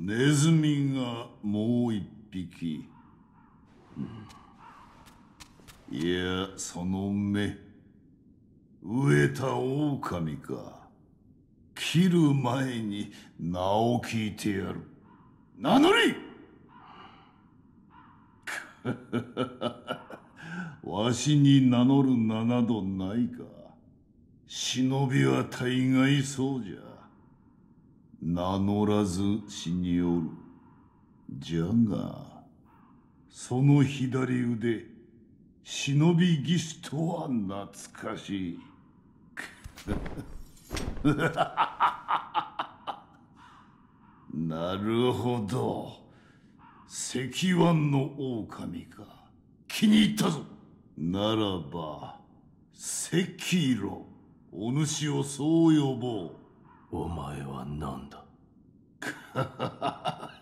ネズミがもう一匹いやその目飢えた狼か切る前に名を聞いてやる名乗り わしに名乗る名などないか忍びは大概そうじゃ名乗らず死による。じゃが、その左腕、忍び義手とは懐かしい。なるほど。石腕の狼か。気に入ったぞ。ならば、赤色、お主をそう呼ぼう。お前は何だ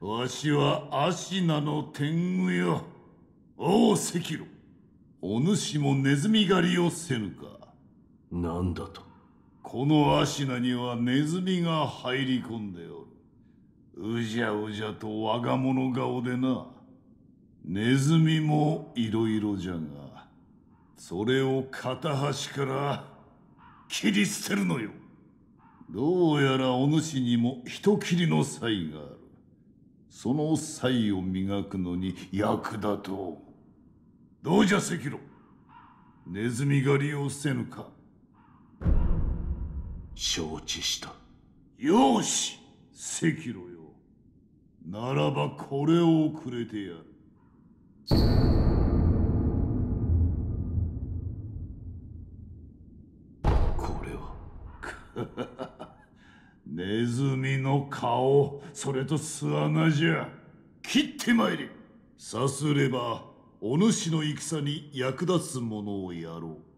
わしはアシナの天狗よ。おお、赤炉。お主もネズミ狩りをせぬか。なんだとこのアシナにはネズミが入り込んでおる。うじゃうじゃと我が物顔でな。ネズミもいろいろじゃが、それを片端から切り捨てるのよ。どうやらお主にも人斬りの才があるその才を磨くのに役立とうどうじゃ赤炉ネズミ狩りをせぬか承知したよし赤炉よならばこれをくれてやるこれはネズミの顔それと巣穴じゃ切って参りれさすればお主の戦に役立つものをやろう